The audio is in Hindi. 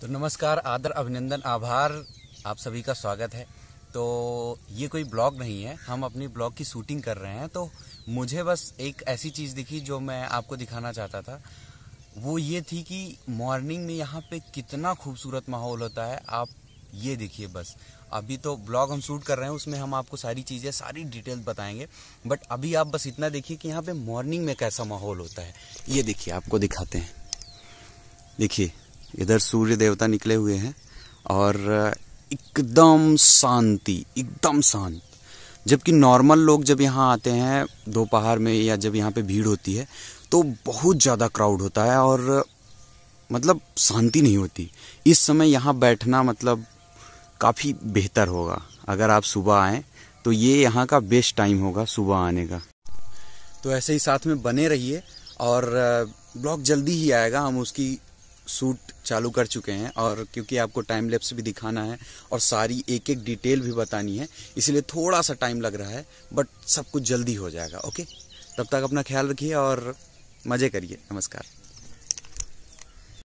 तो नमस्कार आदर अभिनंदन आभार आप सभी का स्वागत है तो ये कोई ब्लॉग नहीं है हम अपनी ब्लॉग की शूटिंग कर रहे हैं तो मुझे बस एक ऐसी चीज़ दिखी जो मैं आपको दिखाना चाहता था वो ये थी कि मॉर्निंग में यहाँ पे कितना खूबसूरत माहौल होता है आप ये देखिए बस अभी तो ब्लॉग हम शूट कर रहे हैं उसमें हम आपको सारी चीज़ें सारी डिटेल बताएंगे बट अभी आप बस इतना देखिए कि यहाँ पे मॉर्निंग में कैसा माहौल होता है ये देखिए आपको दिखाते हैं देखिए इधर सूर्य देवता निकले हुए हैं और एकदम शांति एकदम शांत जबकि नॉर्मल लोग जब यहाँ आते हैं दोपहर में या जब यहाँ पे भीड़ होती है तो बहुत ज़्यादा क्राउड होता है और मतलब शांति नहीं होती इस समय यहाँ बैठना मतलब काफ़ी बेहतर होगा अगर आप सुबह आएँ तो ये यहाँ का बेस्ट टाइम होगा सुबह आने का तो ऐसे ही साथ में बने रहिए और ब्लॉग जल्दी ही आएगा हम उसकी शूट चालू कर चुके हैं और क्योंकि आपको टाइम लेप्स भी दिखाना है और सारी एक एक डिटेल भी बतानी है इसलिए थोड़ा सा टाइम लग रहा है बट सब कुछ जल्दी हो जाएगा ओके तब तक अपना ख्याल रखिए और मज़े करिए नमस्कार